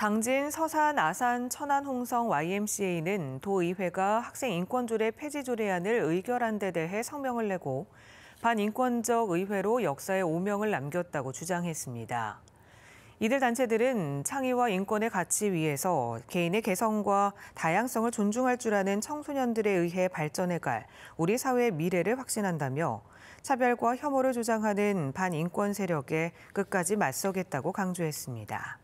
당진, 서산, 아산, 천안, 홍성, YMCA는 도의회가 학생 인권조례 폐지 조례안을 의결한 데 대해 성명을 내고 반인권적 의회로 역사에 오명을 남겼다고 주장했습니다. 이들 단체들은 창의와 인권의 가치 위에서 개인의 개성과 다양성을 존중할 줄 아는 청소년들에 의해 발전해갈 우리 사회의 미래를 확신한다며 차별과 혐오를 조장하는 반인권 세력에 끝까지 맞서겠다고 강조했습니다.